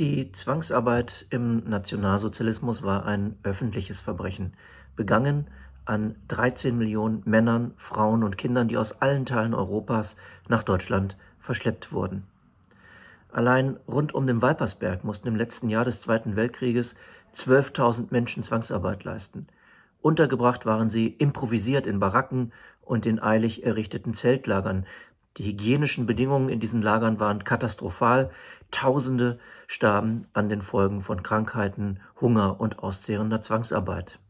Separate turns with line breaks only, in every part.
Die Zwangsarbeit im Nationalsozialismus war ein öffentliches Verbrechen, begangen an 13 Millionen Männern, Frauen und Kindern, die aus allen Teilen Europas nach Deutschland verschleppt wurden. Allein rund um den Weipersberg mussten im letzten Jahr des Zweiten Weltkrieges 12.000 Menschen Zwangsarbeit leisten. Untergebracht waren sie improvisiert in Baracken und in eilig errichteten Zeltlagern, die hygienischen Bedingungen in diesen Lagern waren katastrophal. Tausende starben an den Folgen von Krankheiten, Hunger und auszehrender Zwangsarbeit.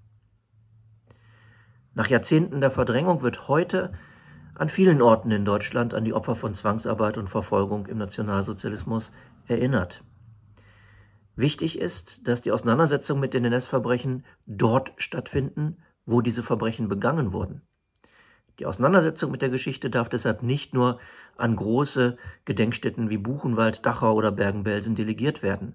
Nach Jahrzehnten der Verdrängung wird heute an vielen Orten in Deutschland an die Opfer von Zwangsarbeit und Verfolgung im Nationalsozialismus erinnert. Wichtig ist, dass die Auseinandersetzungen mit den NS-Verbrechen dort stattfinden, wo diese Verbrechen begangen wurden. Die Auseinandersetzung mit der Geschichte darf deshalb nicht nur an große Gedenkstätten wie Buchenwald, Dachau oder Bergen-Belsen delegiert werden.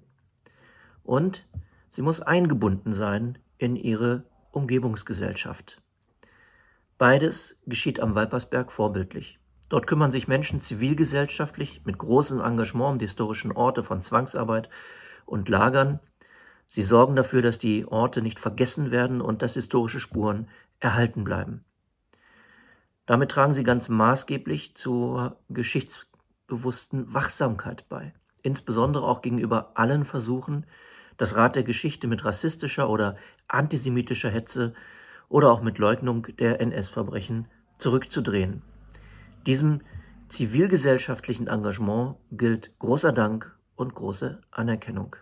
Und sie muss eingebunden sein in ihre Umgebungsgesellschaft. Beides geschieht am Walpersberg vorbildlich. Dort kümmern sich Menschen zivilgesellschaftlich mit großem Engagement um die historischen Orte von Zwangsarbeit und Lagern. Sie sorgen dafür, dass die Orte nicht vergessen werden und dass historische Spuren erhalten bleiben. Damit tragen sie ganz maßgeblich zur geschichtsbewussten Wachsamkeit bei, insbesondere auch gegenüber allen Versuchen, das Rad der Geschichte mit rassistischer oder antisemitischer Hetze oder auch mit Leugnung der NS-Verbrechen zurückzudrehen. Diesem zivilgesellschaftlichen Engagement gilt großer Dank und große Anerkennung.